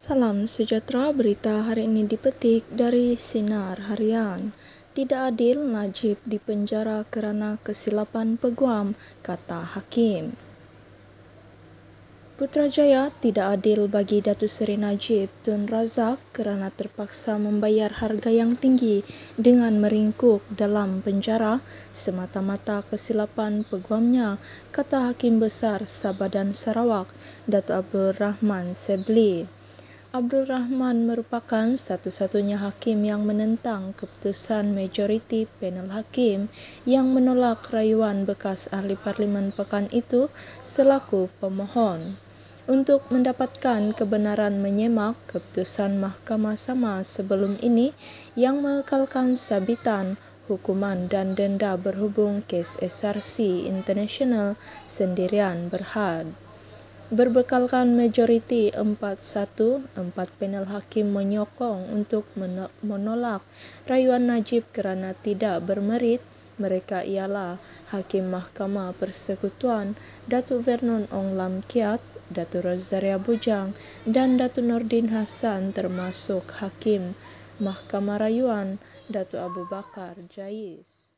Salam sejahtera berita hari ini dipetik dari Sinar Harian. Tidak adil Najib dipenjara kerana kesilapan peguam, kata Hakim. Putrajaya tidak adil bagi Datu Seri Najib Tun Razak kerana terpaksa membayar harga yang tinggi dengan meringkuk dalam penjara semata-mata kesilapan peguamnya, kata Hakim Besar Sabah dan Sarawak, Datu Abdul Rahman Sebli. Abdul Rahman merupakan satu-satunya hakim yang menentang keputusan majoriti panel hakim yang menolak rayuan bekas ahli parlimen pekan itu selaku pemohon untuk mendapatkan kebenaran menyemak keputusan mahkamah sama sebelum ini yang mengekalkan sabitan hukuman dan denda berhubung kes SRC International sendirian berhad. Berbekalkan majoriti 4-1, empat panel hakim menyokong untuk menolak rayuan Najib kerana tidak bermerit. Mereka ialah Hakim Mahkamah Persekutuan Datuk Vernon Ong Lam Kiat, Datu Rozaria Bujang dan Datu Nordin Hasan termasuk Hakim Mahkamah Rayuan Datu Abu Bakar Jais.